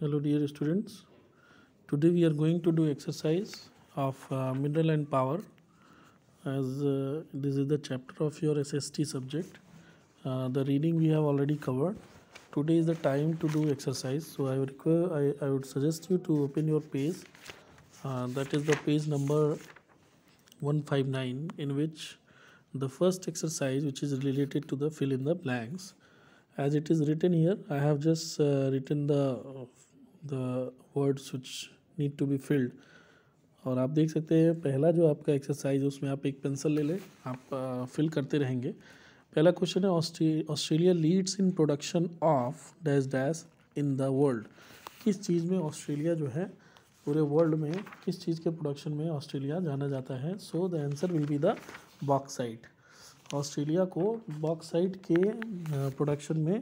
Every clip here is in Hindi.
hello dear students today we are going to do exercise of uh, mineral and power as uh, this is the chapter of your SST subject uh, the reading we have already covered today is the time to do exercise so I would, I, I would suggest you to open your page uh, that is the page number 159 in which the first exercise which is related to the fill in the blanks as it is written here I have just uh, written the the words which need to be filled और आप देख सकते हैं पहला जो आपका एक्सरसाइज है उसमें आप एक पेंसिल ले लें आप फिल करते रहेंगे पहला क्वेश्चन है Australia leads in production of dash dash in the world किस चीज़ में ऑस्ट्रेलिया जो है पूरे वर्ल्ड में किस चीज़ के प्रोडक्शन में ऑस्ट्रेलिया जाना जाता है so the answer will be the bauxite Australia को बॉक्साइट के प्रोडक्शन में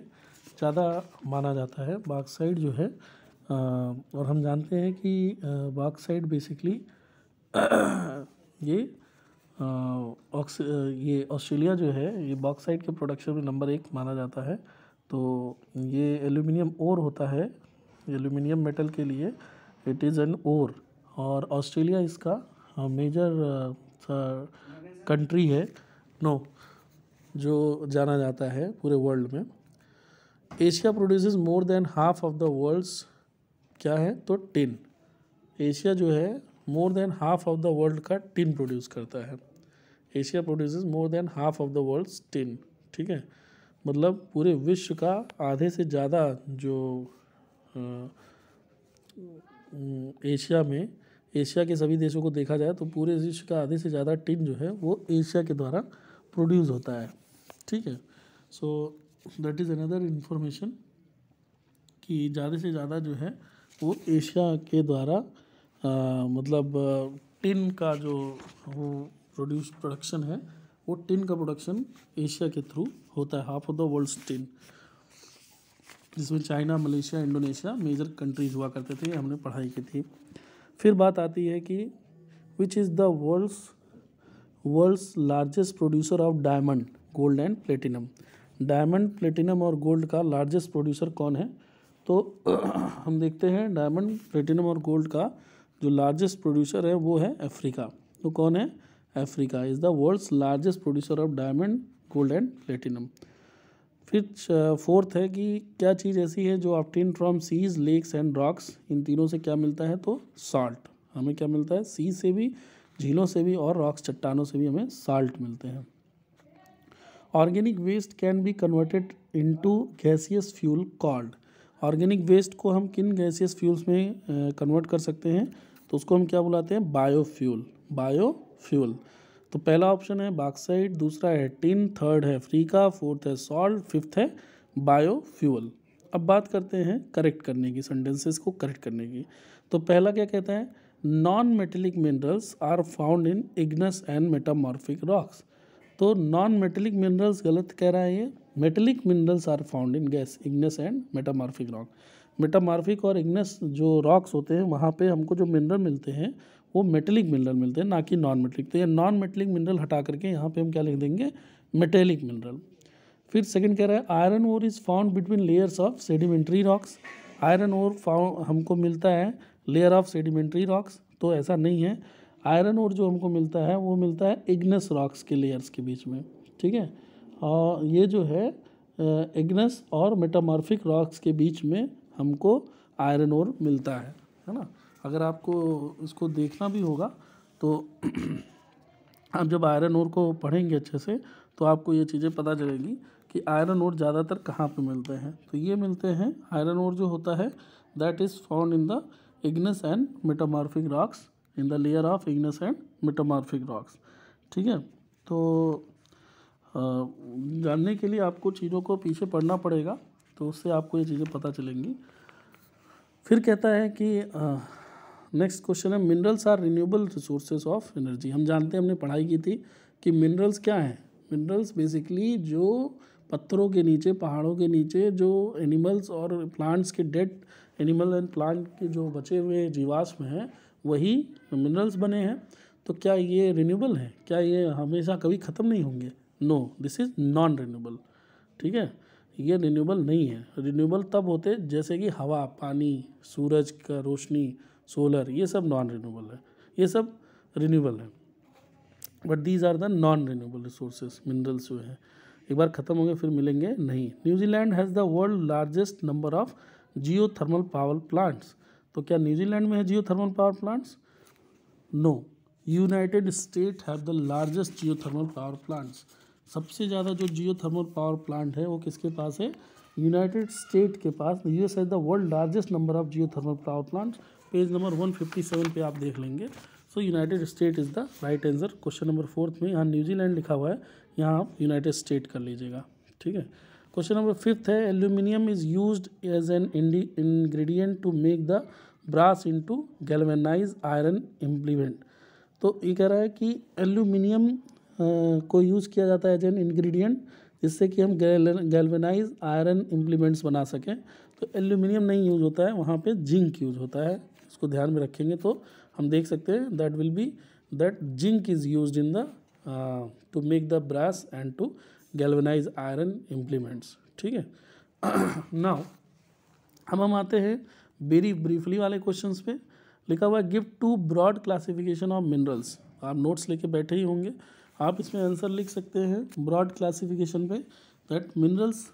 ज़्यादा माना जाता है बॉक्साइट जो है और हम जानते हैं कि बॉक्साइड बेसिकली ये ऑक्स ये ऑस्ट्रेलिया जो है ये बॉक्साइड के प्रोडक्शन में नंबर एक माना जाता है तो ये एल्यूमिनियम ओर होता है एल्यूमिनियम मेटल के लिए इट इज़ एन ओर और ऑस्ट्रेलिया इसका मेजर कंट्री है नो जो जाना जाता है पूरे वर्ल्ड में Asia produces more than half of the world's क्या है तो टिन एशिया जो है more than half of the world का टिन प्रोड्यूस करता है Asia produce more than half of the world tin ठीक है मतलब पूरे विश्व का आधे से ज़्यादा जो आ, एशिया में एशिया के सभी देशों को देखा जाए तो पूरे विश्व का आधे से ज़्यादा टिन जो है वो एशिया के द्वारा प्रोड्यूस होता है ठीक है so that is another information कि ज़्यादा से ज़्यादा जो है वो एशिया के द्वारा मतलब टिन का जो वो प्रोड्यूस प्रोडक्शन है वो टिन का प्रोडक्शन एशिया के थ्रू होता है half of the world's tin जिसमें China Malaysia Indonesia major countries हुआ करते थे हमने पढ़ाई की थी फिर बात आती है कि which is the world's world's largest producer of diamond gold and platinum diamond platinum और गोल्ड का लार्जेस्ट प्रोड्यूसर कौन है तो हम देखते हैं डायमंड प्लेटिनम और गोल्ड का जो लार्जेस्ट प्रोड्यूसर है वो है अफ्रीका तो कौन है Africa is the world's largest producer of diamond gold and platinum फिर फोर्थ है कि क्या चीज़ ऐसी है जो obtain from seas lakes and rocks इन तीनों से क्या मिलता है तो साल्ट हमें क्या मिलता है सी से भी झीलों से भी और रॉक्स चट्टानों से भी हमें साल्ट मिलते हैं organic waste can be converted into gaseous fuel called organic waste को हम किन गैसियस फ्यूल्स में कन्वर्ट कर सकते हैं तो उसको हम क्या बुलाते हैं बायोफ्यूल बायोफ्यूल तो पहला ऑप्शन है बाक्साइड दूसरा है टिन थर्ड है फ्रीका फोर्थ है सॉल्ट फिफ्थ है बायोफ्यूल अब बात करते हैं करेक्ट करने की सेंटेंसेस को करेक्ट करने की तो पहला क्या कहता है non metallic minerals are found in igneous and metamorphic rocks तो नॉन मेटेलिक मिनरल्स गलत कह रहा है ये metallic minerals are found in gas igneous and metamorphic rock metamorphic और इग्नेस जो रॉक्स होते हैं वहाँ पे हमको जो मिनरल मिलते हैं वो मेटेलिक मिनरल मिलते हैं ना कि नॉन मेटलिक तो ये नॉन मेटलिक मिनरल हटा करके यहाँ पे हम क्या लिख देंगे मेटेलिक मिनरल फिर सेकंड कह रहा है iron ore is found between layers of sedimentary rocks iron ore found हमको मिलता है लेयर ऑफ सेडिमेंट्री रॉक्स तो ऐसा नहीं है आयरन ओर जो हमको मिलता है वो मिलता है इग्नस रॉक्स के लेयर्स के बीच में ठीक है और ये जो है इग्नस और मेटामॉर्फिक रॉक्स के बीच में हमको आयरन और मिलता है है ना अगर आपको इसको देखना भी होगा तो आप जब आयरन और को पढ़ेंगे अच्छे से तो आपको ये चीज़ें पता चलेंगी कि आयरन और ज़्यादातर कहाँ पे मिलते हैं तो ये मिलते हैं आयरन और जो होता है that is found in the igneous and metamorphic rocks in the layer of igneous and metamorphic rocks ठीक है तो जानने के लिए आपको चीज़ों को पीछे पढ़ना पड़ेगा तो उससे आपको ये चीज़ें पता चलेंगी फिर कहता है कि नेक्स्ट क्वेश्चन है minerals are renewable resources of energy हम जानते हैं हमने पढ़ाई की थी कि मिनरल्स क्या हैं मिनरल्स बेसिकली जो पत्थरों के नीचे पहाड़ों के नीचे जो एनिमल्स और प्लांट्स के डेड एनिमल एंड प्लांट के जो बचे हुए जीवाश्म हैं वही मिनरल्स बने हैं तो क्या ये रिन्यूएबल हैं क्या ये हमेशा कभी ख़त्म नहीं होंगे no this is non renewable ठीक है ये रिन्यूएबल नहीं है रिन्यूएबल तब होते जैसे कि हवा पानी सूरज का रोशनी सोलर ये सब नॉन रिन्यूएबल है ये सब रिन्यूएबल है but these are the non renewable resources minerals जो हैं एक बार ख़त्म होंगे फिर मिलेंगे नहीं New Zealand has the world largest number of geothermal power plants तो क्या न्यूजीलैंड में है geothermal power plants no United State have the largest geothermal power plants सबसे ज़्यादा जो जियो थर्मल पावर प्लांट है वो किसके पास है यूनाइटेड स्टेट के पास U S as the world largest number of geothermal power plant page number one fifty seven पे आप देख लेंगे so United State is the right answer question number fourth में यहाँ न्यूजीलैंड लिखा हुआ है यहाँ आप यूनाइटेड स्टेट कर लीजिएगा ठीक है क्वेश्चन नंबर फिफ्थ है aluminium is use as an ingredient to make the brass into galvanize iron implement तो ये कह रहा है कि एल्यूमिनियम को यूज़ किया जाता है एज एन इन्ग्रीडियंट जिससे कि हम गैल्वेनाइज आयरन इम्प्लीमेंट्स बना सकें तो एल्यूमिनियम नहीं यूज़ होता है वहाँ पे जिंक यूज होता है इसको ध्यान में रखेंगे तो हम देख सकते हैं that will be that zinc is use in the to make the brass and to galvanize iron implements ठीक है नाउ हम हम आते हैं वेरी ब्रीफली वाले क्वेश्चन पे लिखा हुआ है give two broad classification of minerals आप नोट्स लेके बैठे ही होंगे आप इसमें आंसर लिख सकते हैं ब्रॉड क्लासिफिकेशन पे that minerals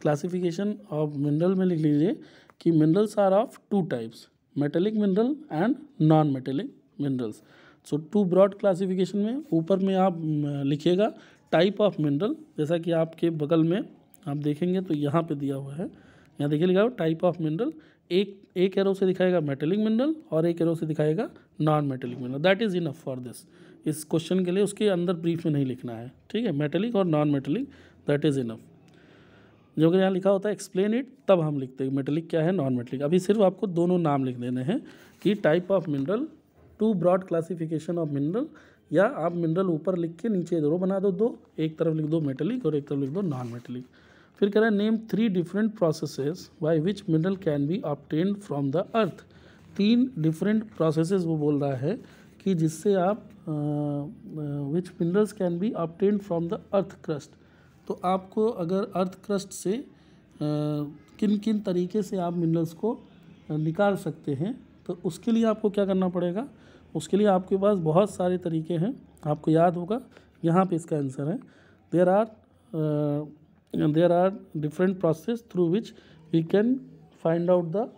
classification of mineral में लिख लीजिए कि minerals are of two types metallic mineral and non metallic minerals so two broad classification में ऊपर में आप um, लिखिएगा टाइप ऑफ मिनरल जैसा कि आपके बगल में आप देखेंगे तो यहाँ पे दिया हुआ है यहाँ देखिए लिखा हुआ टाइप ऑफ मिनरल एक एक एरो से दिखाएगा मेटेलिक मिनरल और एक एरो से दिखाएगा non metallic mineral that is enough for this इस क्वेश्चन के लिए उसके अंदर ब्रीफ में नहीं लिखना है ठीक है मेटेलिक और non metallic that is enough जो कि यहाँ लिखा होता है एक्सप्लेन इट तब हम लिखते हैं मेटेलिक क्या है नॉन मेटेलिक अभी सिर्फ आपको दोनों नाम लिख देने हैं कि type of mineral two broad classification of mineral या आप मिनरल ऊपर लिख के नीचे दो बना दो दो एक तरफ लिख दो मेटेलिक और एक तरफ लिख दो नॉन मेटेलिक फिर कह रहे हैं name three different processes by which mineral can be obtain from the earth तीन डिफरेंट प्रोसेसेस वो बोल रहा है कि जिससे आप which minerals can be obtained from the earth crust तो आपको अगर अर्थ क्रस्ट से uh, किन किन तरीके से आप मिनरल्स को uh, निकाल सकते हैं तो उसके लिए आपको क्या करना पड़ेगा उसके लिए आपके पास बहुत सारे तरीके हैं आपको याद होगा यहाँ पे इसका आंसर है there are there are different process through which we can find out the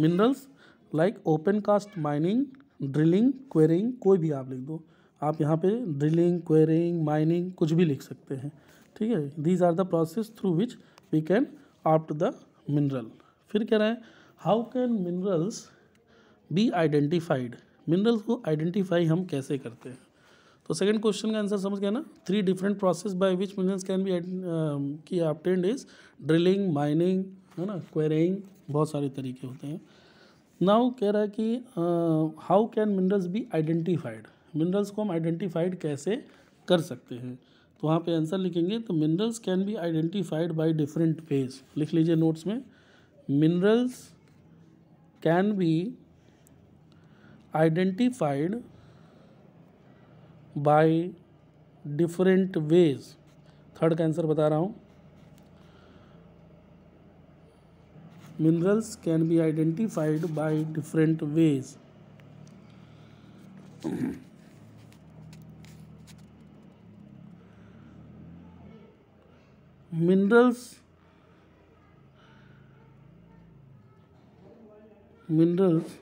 minerals like open cast mining drilling quarrying कोई भी आप लिख दो आप यहाँ पे ड्रिलिंग क्वेरिंग माइनिंग कुछ भी लिख सकते हैं ठीक है these are the process through which we can opt the mineral फिर कह रहे हैं how can minerals be identified minerals को आइडेंटिफाई हम कैसे करते हैं तो सेकंड क्वेश्चन का आंसर समझ गया ना three different process by which minerals can be की ऑप्टेंड इज ड्रिलिंग माइनिंग है ना क्वेरिंग बहुत सारे तरीके होते हैं नाउ कह रहा है कि how can minerals be identified minerals को हम आइडेंटिफाइड कैसे कर सकते हैं तो वहाँ पे आंसर लिखेंगे तो minerals can be identified by different ways लिख लीजिए नोट्स में minerals can be identified by different ways third का आंसर बता रहा हूँ minerals can be identified by different ways minerals minerals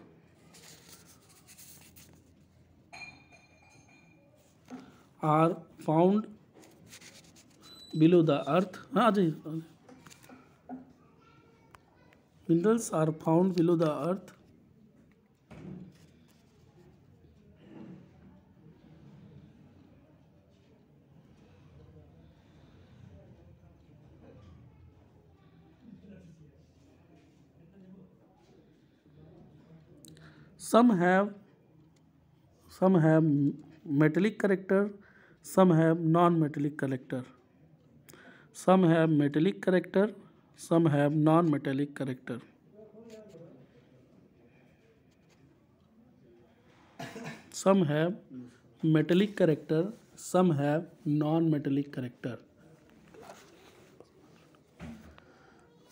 are found below the earth हाँ ji minerals are found below the earth some have some have metallic character some have non metallic character some have metallic character some have non-metallic character some have metallic character some have non-metallic character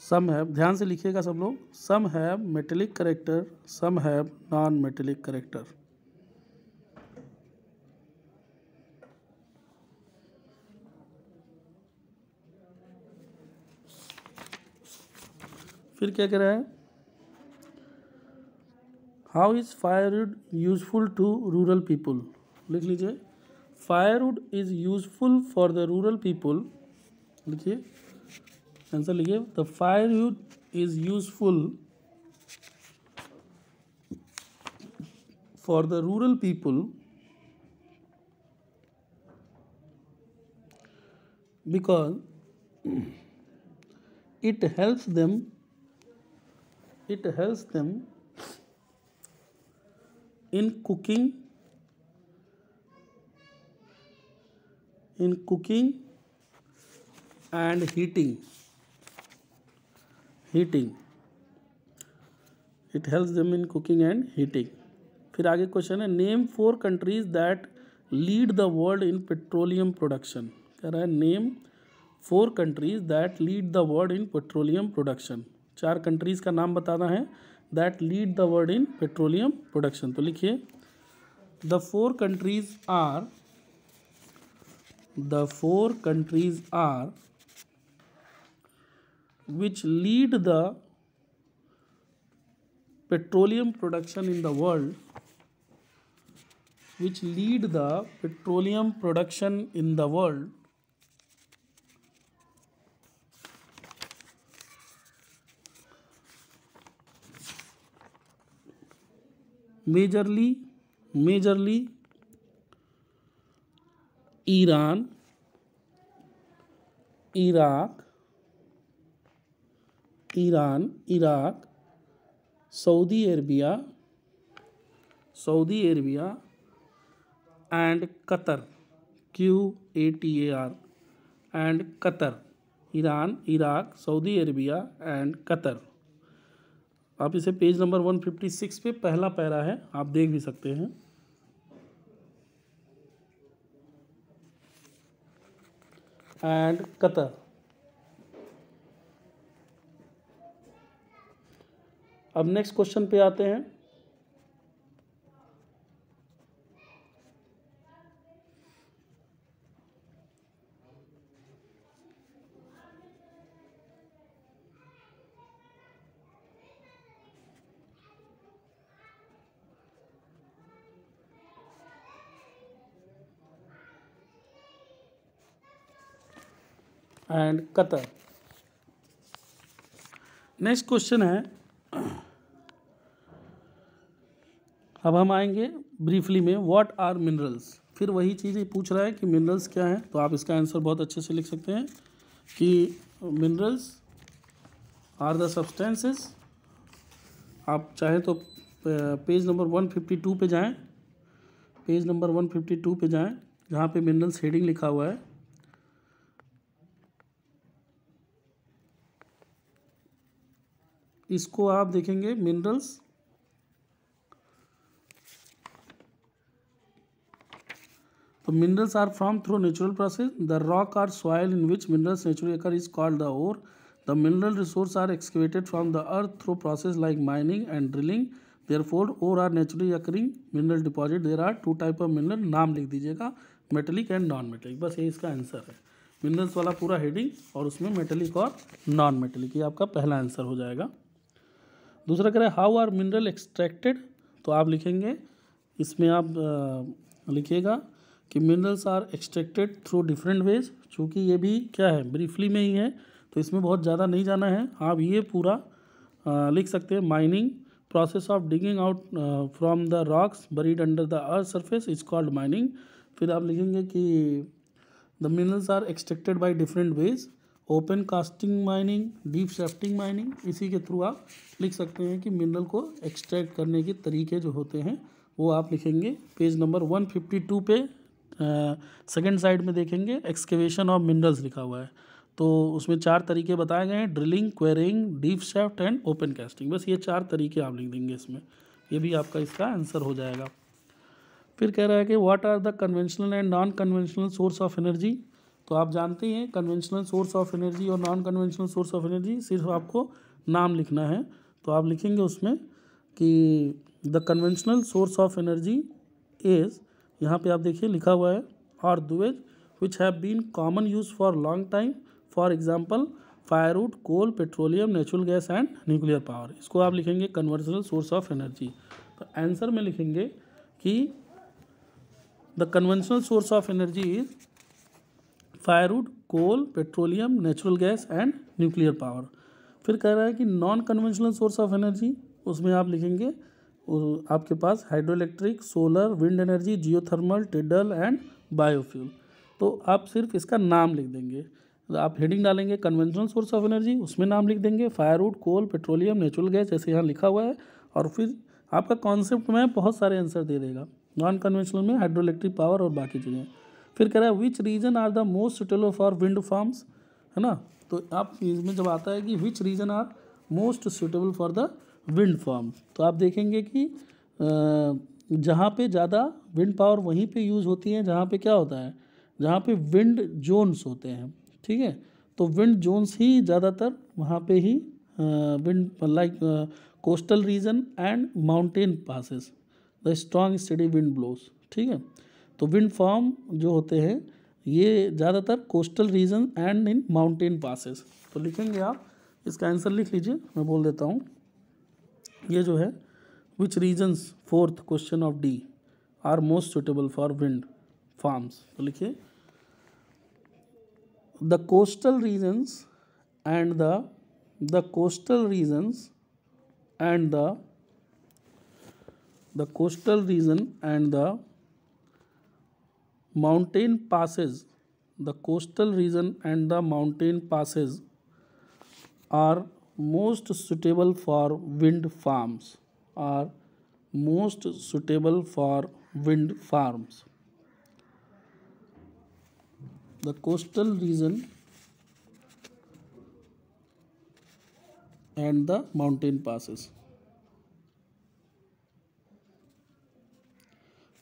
some have ध्यान से लिखिएगा सब लोग some have metallic character some have non metallic character फिर क्या कह रहा है how is firewood useful to rural people लिख लीजिए firewood is useful for the rural people लिखिए आंसर लिखिए the firewood is useful for the rural people because it helps them it helps them in cooking in cooking and heating heating it helps them in cooking and heating फिर आगे क्वेश्चन है name four countries that lead the world in petroleum production कह रहा है name four countries that lead the world in petroleum production चार कंट्रीज़ का नाम बताना है that lead the world in petroleum production तो लिखिए the four countries are the four countries are which lead the petroleum production in the world which lead the petroleum production in the world majorly majorly Iran Iraq Iran Iraq Saudi Arabia Saudi Arabia and Qatar Q A T A R and Qatar Iran Iraq Saudi Arabia and Qatar आप इसे पेज नंबर 156 पे पहला पैरा है आप देख भी सकते हैं एंड कतर अब नेक्स्ट क्वेश्चन पे आते हैं एंड कतर नेक्स्ट क्वेश्चन है अब हम आएंगे ब्रीफली में व्हाट आर मिनरल्स फिर वही चीज़ पूछ रहा है कि मिनरल्स क्या हैं तो आप इसका आंसर बहुत अच्छे से लिख सकते हैं कि मिनरल्स आर द सब्सटेंसेस आप चाहे तो page number one fifty two पर जाएँ page number one fifty two पर जाएँ जहाँ पे मिनरल्स हेडिंग लिखा हुआ है इसको आप देखेंगे मिनरल्स तो minerals are from through natural process the rock are soil in which minerals natural occur is called the ore the mineral resource are excavated from the earth through process like mining and drilling there formed ore are naturally occurring mineral deposit there are two type of mineral नाम लिख दीजिएगा मेटलिक एंड नॉन मेटलिक बस ये इसका आंसर है मिनरल्स वाला पूरा हेडिंग और उसमें मेटलिक और नॉन मेटलिक ये आपका पहला आंसर हो जाएगा दूसरा कह रहा है हाउ आर मिनरल एक्सट्रैक्टेड तो आप लिखेंगे इसमें आप लिखिएगा कि minerals are extracted through different ways चूँकि ये भी क्या है ब्रीफली में ही है तो इसमें बहुत ज़्यादा नहीं जाना है आप ये पूरा आ, लिख सकते हैं mining process of digging out from the rocks buried under the earth surface is called mining फिर आप लिखेंगे कि the minerals are extracted by different ways open casting mining deep shafting mining इसी के थ्रू आप लिख सकते हैं कि मिनरल को एक्सट्रैक्ट करने के तरीके जो होते हैं वो आप लिखेंगे page number one fifty two पे सेकेंड साइड में देखेंगे एक्सकेवेशन ऑफ मिनरल्स लिखा हुआ है तो उसमें चार तरीके बताए गए हैं drilling quarrying deep shaft and open casting बस ये चार तरीके आप लिख देंगे इसमें ये भी आपका इसका आंसर हो जाएगा फिर कह रहा है कि what are the conventional and non conventional source of energy तो आप जानते हैं कन्वेंशनल सोर्स ऑफ एनर्जी और non conventional source of energy सिर्फ आपको नाम लिखना है तो आप लिखेंगे उसमें कि the conventional source of energy is यहाँ पे आप देखिए लिखा हुआ है और those which have been common use for long time for example firewood coal petroleum natural gas and nuclear power इसको आप लिखेंगे कन्वर्सनल सोर्स ऑफ एनर्जी तो आंसर में लिखेंगे कि the conventional source of energy is firewood coal petroleum natural gas and nuclear power फिर कह रहा है कि non conventional source of energy उसमें आप लिखेंगे आपके पास hydro electric solar wind energy geothermal tidal and biofuel तो आप सिर्फ इसका नाम लिख देंगे आप हेडिंग डालेंगे कन्वेंशनल सोर्स ऑफ एनर्जी उसमें नाम लिख देंगे firewood coal petroleum natural gas जैसे यहाँ लिखा हुआ है और फिर आपका कॉन्सेप्ट में बहुत सारे आंसर दे देगा नॉन कन्वेंशनल में हाइड्रो इलेक्ट्रिक पावर और बाकी चीज़ें फिर कह रहा है which region are the most suitable for wind farms है ना तो आप इसमें जब आता है कि which region are most suitable for the wind farm तो आप देखेंगे कि जहाँ पे ज़्यादा विंड पावर वहीं पे यूज़ होती है जहाँ पे क्या होता है जहाँ पे विंड जोन्स होते हैं ठीक है तो विंड जोन्स ही ज़्यादातर वहाँ पे ही wind like coastal region and mountain passes the strong steady wind blows ठीक है तो विंड फार्म जो होते हैं ये ज़्यादातर coastal region and in mountain passes तो लिखेंगे आप इसका आंसर लिख लीजिए मैं बोल देता हूँ ये जो है which regions fourth question of the are most suitable for wind farms तो लिखिए the coastal regions and the the coastal regions and the the coastal region and the mountain passes the coastal region and the mountain passes are most suitable for wind farms are most suitable for wind farms the coastal region and the mountain passes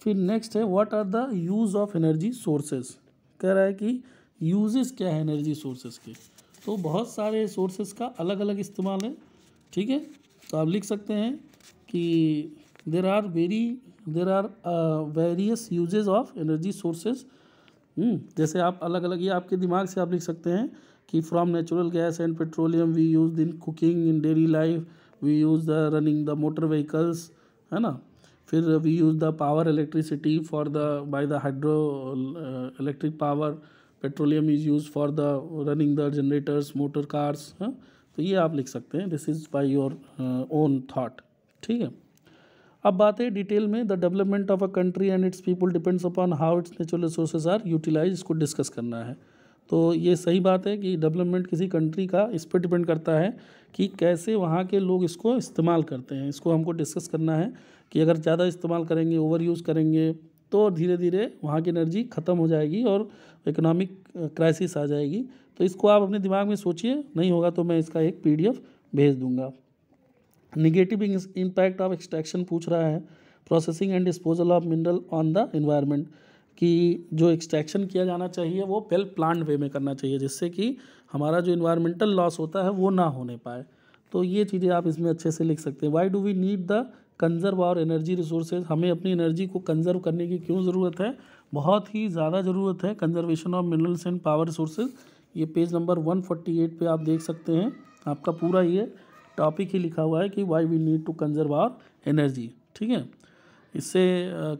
फिर नेक्स्ट है what are the use of energy sources कह रहा है कि यूजेस क्या है एनर्जी सोर्सेज के तो बहुत सारे सोर्सेज का अलग अलग इस्तेमाल है ठीक है तो आप लिख सकते हैं कि there are very there are various uses of energy sources जैसे आप अलग अलग ये आपके दिमाग से आप लिख सकते हैं कि from natural gas and petroleum we use in cooking in daily life we use the running the motor vehicles है ना फिर we use the power electricity for the by the hydro electric power petroleum is use for the running the generators motor cars हाँ तो ये आप लिख सकते हैं this is by your own thought ठीक है अब बात है डिटेल में the development of a country and its people depends upon how its natural resources are utilize इसको डिस्कस करना है तो ये सही बात है कि डेवलपमेंट किसी कंट्री का इस पर डिपेंड करता है कि कैसे वहाँ के लोग इसको इस्तेमाल करते हैं इसको हमको डिस्कस करना है कि अगर ज़्यादा इस्तेमाल करेंगे ओवर यूज़ करेंगे तो धीरे धीरे वहाँ की एनर्जी ख़त्म हो जाएगी और इकोनॉमिक क्राइसिस आ जाएगी तो इसको आप अपने दिमाग में सोचिए नहीं होगा तो मैं इसका एक पी भेज दूँगा निगेटिव इम्पैक्ट ऑफ एक्सट्रैक्शन पूछ रहा है processing and disposal of mineral on the environment कि जो एक्सट्रैक्शन किया जाना चाहिए वो वेल प्लान वे में करना चाहिए जिससे कि हमारा जो इन्वायरमेंटल लॉस होता है वो ना होने पाए तो ये चीज़ें आप इसमें अच्छे से लिख सकते हैं why do we need the conserve our energy resources हमें अपनी एनर्जी को कंजर्व करने की क्यों ज़रूरत है बहुत ही ज़्यादा ज़रूरत है conservation of minerals and power resources ये पेज नंबर 148 पे आप देख सकते हैं आपका पूरा ये टॉपिक ही लिखा हुआ है कि why we need to conserve our energy ठीक है इससे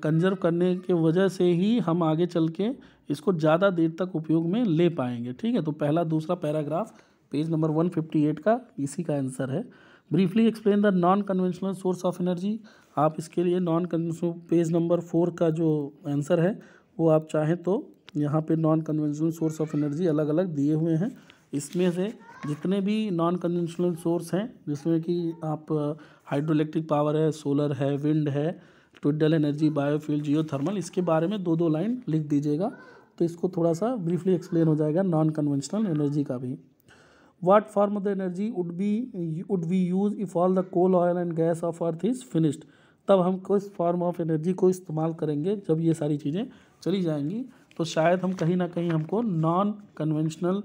कंजर्व करने के वजह से ही हम आगे चल के इसको ज़्यादा देर तक उपयोग में ले पाएंगे ठीक है तो पहला दूसरा पैराग्राफ पेज नंबर 158 का इसी का आंसर है briefly explain the non conventional source of energy आप इसके लिए non conventional page number four का जो आंसर है वो आप चाहें तो यहाँ पे non conventional source of energy अलग अलग दिए हुए हैं इसमें से जितने भी नॉन कन्वेंशनल सोर्स हैं जिसमें कि आप हाइड्रोलैक्ट्रिक पावर है सोलर है विंड है tidal energy biofuel geo thermal इसके बारे में दो दो लाइन लिख दीजिएगा तो इसको थोड़ा सा ब्रीफली एक्सप्लेन हो जाएगा नॉन कन्वेंशनल एनर्जी का भी what form the energy would be would we use if all the coal oil and gas of earth is finished तब हम किस फार्म ऑफ एनर्जी को इस्तेमाल करेंगे जब ये सारी चीज़ें चली जाएंगी तो शायद हम कहीं ना कहीं हमको non conventional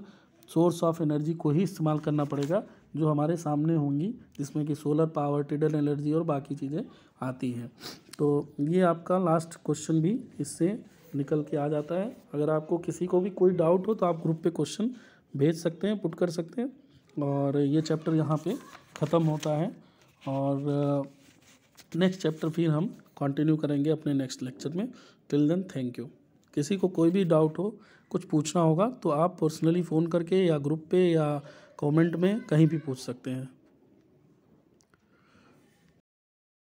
source of energy को ही इस्तेमाल करना पड़ेगा जो हमारे सामने होंगी जिसमें कि सोलर पावर टिडल एनर्जी और बाकी चीज़ें आती हैं तो ये आपका लास्ट क्वेश्चन भी इससे निकल के आ जाता है अगर आपको किसी को भी कोई डाउट हो तो आप ग्रुप पे क्वेश्चन भेज सकते हैं पुट कर सकते हैं और ये चैप्टर यहाँ पे ख़त्म होता है और नेक्स्ट चैप्टर फिर हम कंटिन्यू करेंगे अपने नेक्स्ट लेक्चर में टिल देन थैंक यू किसी को कोई भी डाउट हो कुछ पूछना होगा तो आप पर्सनली फ़ोन करके या ग्रुप पे या कमेंट में कहीं भी पूछ सकते हैं